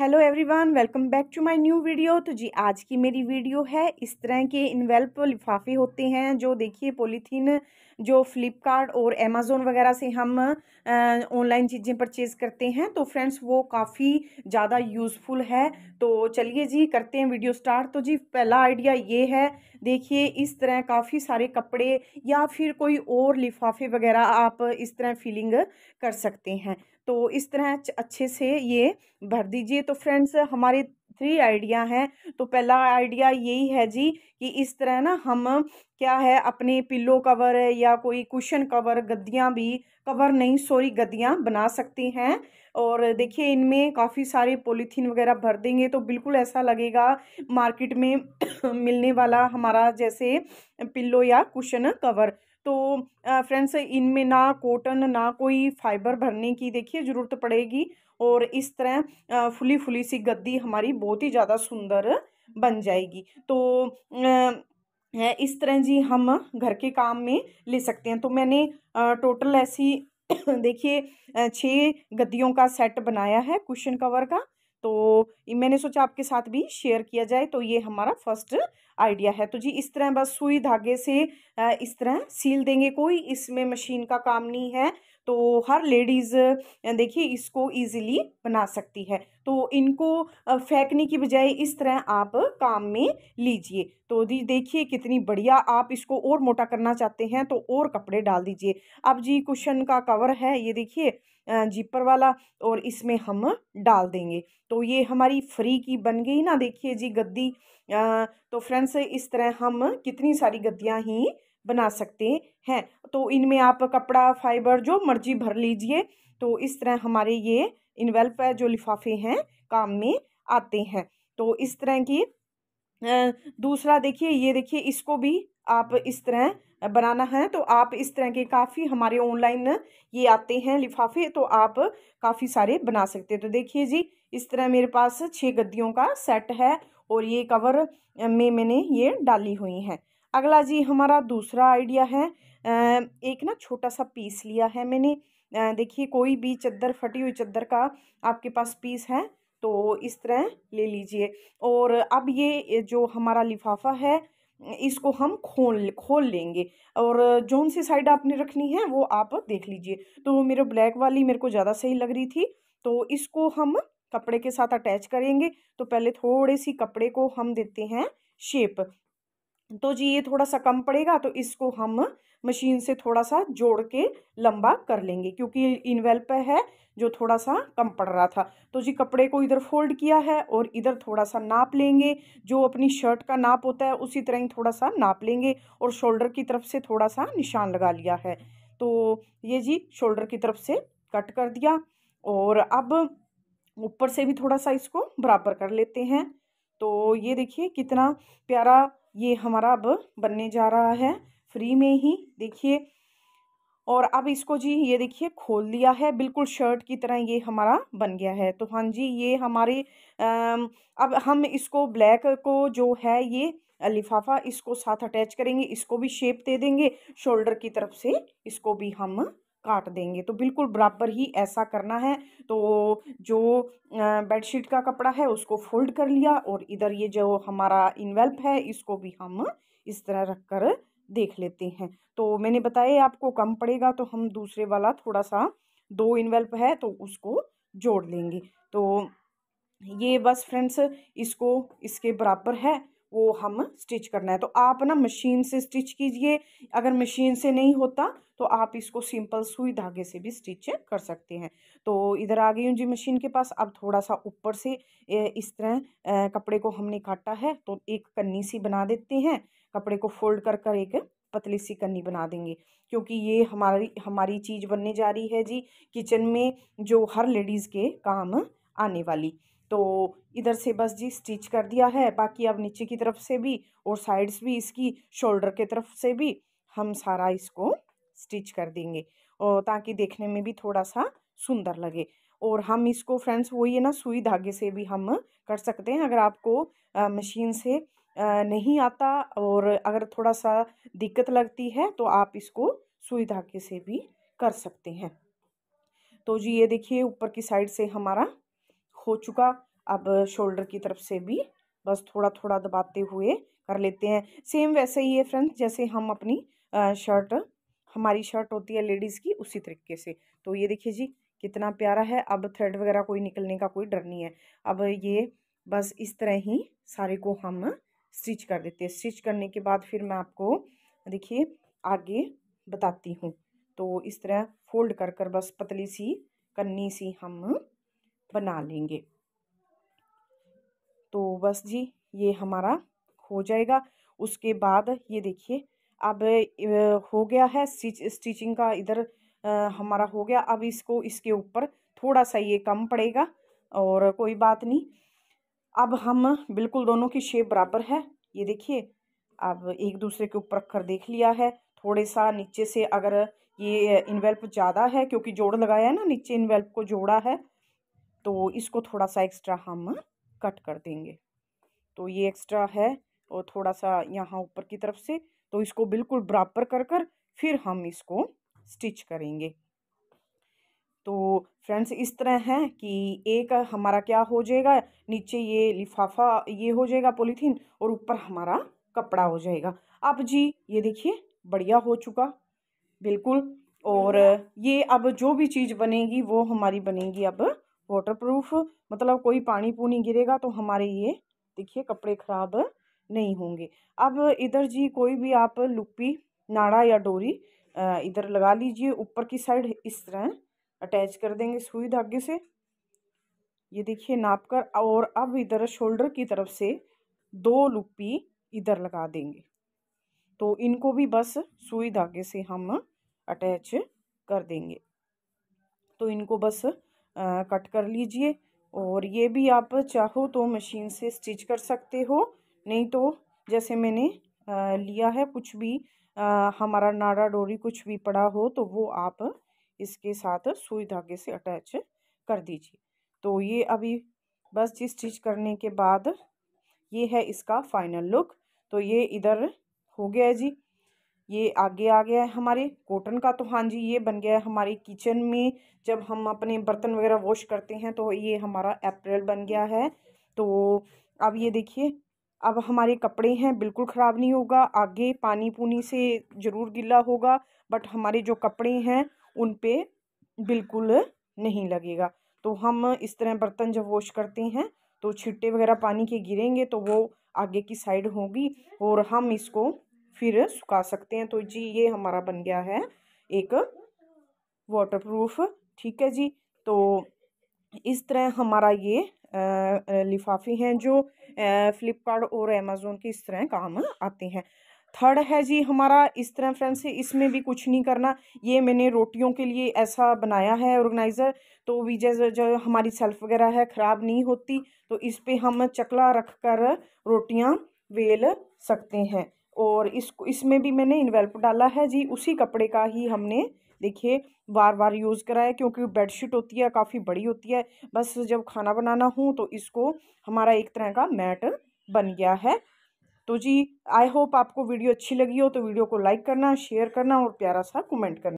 hello everyone welcome back to my new video तो जी आज की मेरी वीडियो है इस तरह के इन्वेल्प लिफाफे होते हैं जो देखिए पॉलीथीन जो फ्लिपकार्ट और अमेज़ोन वगैरह से हम ऑनलाइन चीज़ें परचेज़ करते हैं तो फ्रेंड्स वो काफ़ी ज़्यादा यूज़फुल है तो चलिए जी करते हैं वीडियो स्टार्ट तो जी पहला आइडिया ये है देखिए इस तरह काफ़ी सारे कपड़े या फिर कोई और लिफाफे वगैरह आप इस तरह फीलिंग कर सकते हैं तो इस तरह अच्छे से ये भर दीजिए तो फ्रेंड्स हमारे थ्री आइडिया हैं तो पहला आइडिया यही है जी कि इस तरह ना हम क्या है अपने पिल्लो कवर या कोई कुशन कवर गद्दियाँ भी कवर नहीं सॉरी गद्दियाँ बना सकते हैं और देखिए इनमें काफ़ी सारे पॉलीथीन वगैरह भर देंगे तो बिल्कुल ऐसा लगेगा मार्केट में मिलने वाला हमारा जैसे पिल्लो या कुशन कवर तो फ्रेंड्स इनमें ना कॉटन ना कोई फाइबर भरने की देखिए ज़रूरत पड़ेगी और इस तरह फुली फुली सी गद्दी हमारी बहुत ही ज़्यादा सुंदर बन जाएगी तो इस तरह जी हम घर के काम में ले सकते हैं तो मैंने टोटल ऐसी देखिए छः गद्दियों का सेट बनाया है कुशन कवर का तो मैंने सोचा आपके साथ भी शेयर किया जाए तो ये हमारा फर्स्ट आइडिया है तो जी इस तरह बस सुई धागे से इस तरह सील देंगे कोई इसमें मशीन का काम नहीं है तो हर लेडीज़ देखिए इसको इजीली बना सकती है तो इनको फेंकने की बजाय इस तरह आप काम में लीजिए तो जी देखिए कितनी बढ़िया आप इसको और मोटा करना चाहते हैं तो और कपड़े डाल दीजिए अब जी कुशन का कवर है ये देखिए जीपर वाला और इसमें हम डाल देंगे तो ये हमारी फ्री की बन गई ना देखिए जी गद्दी तो फ्रेंड्स से इस तरह हम कितनी सारी गद्दियाँ ही बना सकते हैं तो इनमें आप कपड़ा फाइबर जो मर्जी भर लीजिए तो इस तरह हमारे ये इनवेल्प जो लिफाफे हैं काम में आते हैं तो इस तरह की दूसरा देखिए ये देखिए इसको भी आप इस तरह बनाना है तो आप इस तरह के काफ़ी हमारे ऑनलाइन ये आते हैं लिफाफे तो आप काफ़ी सारे बना सकते हैं तो देखिए जी इस तरह मेरे पास छः गद्दियों का सेट है और ये कवर में मैंने ये डाली हुई हैं अगला जी हमारा दूसरा आइडिया है एक ना छोटा सा पीस लिया है मैंने देखिए कोई भी चद्दर फटी हुई चद्दर का आपके पास पीस है तो इस तरह ले लीजिए और अब ये जो हमारा लिफाफा है इसको हम खोल खोल लेंगे और जौन सी साइड आपने रखनी है वो आप देख लीजिए तो मेरे ब्लैक वाली मेरे को ज़्यादा सही लग रही थी तो इसको हम कपड़े के साथ अटैच करेंगे तो पहले थोड़े सी कपड़े को हम देते हैं शेप तो जी ये थोड़ा सा कम पड़ेगा तो इसको हम मशीन से थोड़ा सा जोड़ के लंबा कर लेंगे क्योंकि पर है जो थोड़ा सा कम पड़ रहा था तो जी कपड़े को इधर फोल्ड किया है और इधर थोड़ा सा नाप लेंगे जो अपनी शर्ट का नाप होता है उसी तरह ही थोड़ा सा नाप लेंगे और शोल्डर की तरफ से थोड़ा सा निशान लगा लिया है तो ये जी शोल्डर की तरफ से कट कर दिया और अब ऊपर से भी थोड़ा सा इसको बराबर कर लेते हैं तो ये देखिए कितना प्यारा ये हमारा अब बनने जा रहा है फ्री में ही देखिए और अब इसको जी ये देखिए खोल दिया है बिल्कुल शर्ट की तरह ये हमारा बन गया है तो हाँ जी ये हमारे अब हम इसको ब्लैक को जो है ये लिफाफा इसको साथ अटैच करेंगे इसको भी शेप दे देंगे शोल्डर की तरफ से इसको भी हम काट देंगे तो बिल्कुल बराबर ही ऐसा करना है तो जो बेडशीट का कपड़ा है उसको फोल्ड कर लिया और इधर ये जो हमारा इन्वेल्प है इसको भी हम इस तरह रख कर देख लेते हैं तो मैंने बताया आपको कम पड़ेगा तो हम दूसरे वाला थोड़ा सा दो इन्वेल्प है तो उसको जोड़ लेंगे तो ये बस फ्रेंड्स इसको इसके बराबर है वो हम स्टिच करना है तो आप ना मशीन से स्टिच कीजिए अगर मशीन से नहीं होता तो आप इसको सिंपल सुई धागे से भी स्टिच कर सकते हैं तो इधर आ गई हूँ जी मशीन के पास अब थोड़ा सा ऊपर से इस तरह कपड़े को हमने काटा है तो एक कन्नी सी बना देते हैं कपड़े को फोल्ड कर कर एक पतली सी कन्नी बना देंगे क्योंकि ये हमारी हमारी चीज़ बनने जा रही है जी किचन में जो हर लेडीज़ के काम आने वाली तो इधर से बस जी स्टिच कर दिया है बाकी अब नीचे की तरफ से भी और साइड्स भी इसकी शोल्डर की तरफ से भी हम सारा इसको स्टिच कर देंगे और ताकि देखने में भी थोड़ा सा सुंदर लगे और हम इसको फ्रेंड्स वही है ना सुई धागे से भी हम कर सकते हैं अगर आपको आ, मशीन से आ, नहीं आता और अगर थोड़ा सा दिक्कत लगती है तो आप इसको सुई धागे से भी कर सकते हैं तो जी ये देखिए ऊपर की साइड से हमारा हो चुका अब शोल्डर की तरफ से भी बस थोड़ा थोड़ा दबाते हुए कर लेते हैं सेम वैसे ही है फ्रेंड्स जैसे हम अपनी शर्ट हमारी शर्ट होती है लेडीज़ की उसी तरीके से तो ये देखिए जी कितना प्यारा है अब थ्रेड वगैरह कोई निकलने का कोई डर नहीं है अब ये बस इस तरह ही सारे को हम स्टिच कर देते हैं स्टिच करने के बाद फिर मैं आपको देखिए आगे बताती हूँ तो इस तरह फोल्ड कर कर बस पतली सी कन्नी सी हम बना लेंगे तो बस जी ये हमारा हो जाएगा उसके बाद ये देखिए अब हो गया है स्टिचिंग का इधर हमारा हो गया अब इसको इसके ऊपर थोड़ा सा ये कम पड़ेगा और कोई बात नहीं अब हम बिल्कुल दोनों की शेप बराबर है ये देखिए अब एक दूसरे के ऊपर रखकर देख लिया है थोड़े सा नीचे से अगर ये इनवेल्प ज़्यादा है क्योंकि जोड़ लगाया है ना नीचे इनवेल्प को जोड़ा है तो इसको थोड़ा सा एक्स्ट्रा हम कट कर देंगे तो ये एक्स्ट्रा है और थोड़ा सा यहाँ ऊपर की तरफ से तो इसको बिल्कुल बराबर कर कर फिर हम इसको स्टिच करेंगे तो फ्रेंड्स इस तरह है कि एक हमारा क्या हो जाएगा नीचे ये लिफाफा ये हो जाएगा पॉलीथीन और ऊपर हमारा कपड़ा हो जाएगा अब जी ये देखिए बढ़िया हो चुका बिल्कुल और ये अब जो भी चीज़ बनेगी वो हमारी बनेगी अब वाटर प्रूफ मतलब कोई पानी पूनी गिरेगा तो हमारे ये देखिए कपड़े ख़राब नहीं होंगे अब इधर जी कोई भी आप लुप्पी नाड़ा या डोरी इधर लगा लीजिए ऊपर की साइड इस तरह अटैच कर देंगे सुई धागे से ये देखिए नाप कर और अब इधर शोल्डर की तरफ से दो लुप्पी इधर लगा देंगे तो इनको भी बस सुई धागे से हम अटैच कर देंगे तो इनको बस कट कर लीजिए और ये भी आप चाहो तो मशीन से स्टिच कर सकते हो नहीं तो जैसे मैंने लिया है कुछ भी आ, हमारा नाड़ा डोरी कुछ भी पड़ा हो तो वो आप इसके साथ सुई धागे से अटैच कर दीजिए तो ये अभी बस जी स्टिच करने के बाद ये है इसका फाइनल लुक तो ये इधर हो गया जी ये आगे आ गया है हमारे कॉटन का तो हाँ जी ये बन गया है हमारे किचन में जब हम अपने बर्तन वगैरह वॉश करते हैं तो ये हमारा अप्रैल बन गया है तो अब ये देखिए अब हमारे कपड़े हैं बिल्कुल ख़राब नहीं होगा आगे पानी पुनी से ज़रूर गिला होगा बट हमारे जो कपड़े हैं उन पर बिल्कुल नहीं लगेगा तो हम इस तरह बर्तन जब वॉश करते हैं तो छिट्टे वगैरह पानी के गिरेंगे तो वो आगे की साइड होगी और हम इसको फिर सुखा सकते हैं तो जी ये हमारा बन गया है एक वाटर प्रूफ ठीक है जी तो इस तरह हमारा ये लिफाफे हैं जो फ्लिपकार्ट और अमेज़ोन के इस तरह काम आते हैं थर्ड है जी हमारा इस तरह फ्रेंड्स इसमें भी कुछ नहीं करना ये मैंने रोटियों के लिए ऐसा बनाया है ऑर्गेनाइज़र तो भी जैसे जो हमारी सेल्फ वगैरह है ख़राब नहीं होती तो इस पर हम चकला रख कर रोटियाँ बेल सकते हैं और इस इसमें भी मैंने इन्वेल्प डाला है जी उसी कपड़े का ही हमने देखिए बार बार यूज़ कराया क्योंकि बेडशीट होती है काफ़ी बड़ी होती है बस जब खाना बनाना हो तो इसको हमारा एक तरह का मैट बन गया है तो जी आई होप आपको वीडियो अच्छी लगी हो तो वीडियो को लाइक करना शेयर करना और प्यारा सा कमेंट करना